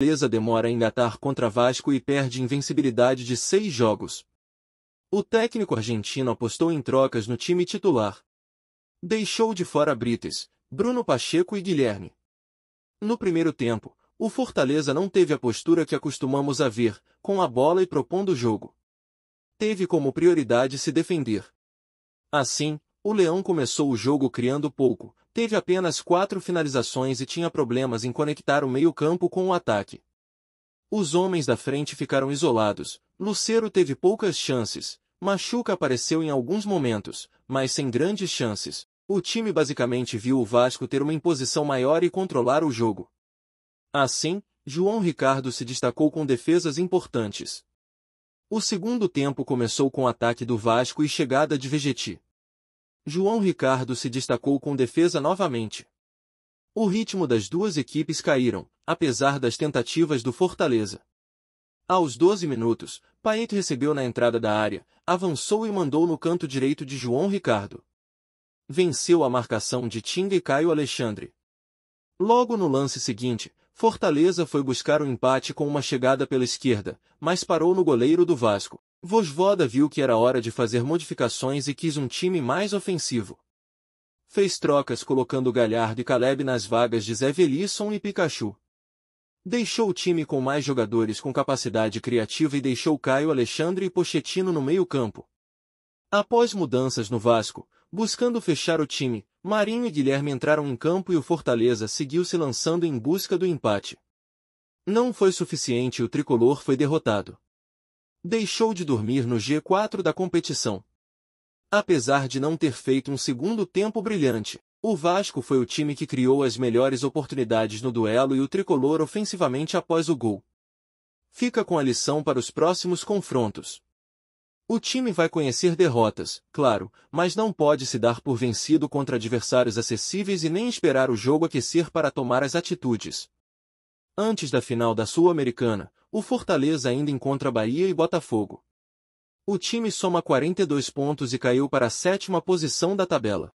Fortaleza demora a engatar contra Vasco e perde invencibilidade de seis jogos. O técnico argentino apostou em trocas no time titular. Deixou de fora Brites, Bruno Pacheco e Guilherme. No primeiro tempo, o Fortaleza não teve a postura que acostumamos a ver, com a bola e propondo o jogo. Teve como prioridade se defender. Assim, o Leão começou o jogo criando pouco, teve apenas quatro finalizações e tinha problemas em conectar o meio-campo com o ataque. Os homens da frente ficaram isolados, Lucero teve poucas chances, Machuca apareceu em alguns momentos, mas sem grandes chances. O time basicamente viu o Vasco ter uma imposição maior e controlar o jogo. Assim, João Ricardo se destacou com defesas importantes. O segundo tempo começou com ataque do Vasco e chegada de Vegeti. João Ricardo se destacou com defesa novamente. O ritmo das duas equipes caíram, apesar das tentativas do Fortaleza. Aos 12 minutos, Paet recebeu na entrada da área, avançou e mandou no canto direito de João Ricardo. Venceu a marcação de Tinga e Caio Alexandre. Logo no lance seguinte, Fortaleza foi buscar o um empate com uma chegada pela esquerda, mas parou no goleiro do Vasco. Vosvoda viu que era hora de fazer modificações e quis um time mais ofensivo. Fez trocas colocando Galhardo e Caleb nas vagas de Zé Velisson e Pikachu. Deixou o time com mais jogadores com capacidade criativa e deixou Caio Alexandre e Pochettino no meio-campo. Após mudanças no Vasco, buscando fechar o time, Marinho e Guilherme entraram em campo e o Fortaleza seguiu se lançando em busca do empate. Não foi suficiente e o tricolor foi derrotado deixou de dormir no G4 da competição. Apesar de não ter feito um segundo tempo brilhante, o Vasco foi o time que criou as melhores oportunidades no duelo e o tricolor ofensivamente após o gol. Fica com a lição para os próximos confrontos. O time vai conhecer derrotas, claro, mas não pode se dar por vencido contra adversários acessíveis e nem esperar o jogo aquecer para tomar as atitudes. Antes da final da Sul-Americana, o Fortaleza ainda encontra Bahia e Botafogo. O time soma 42 pontos e caiu para a sétima posição da tabela.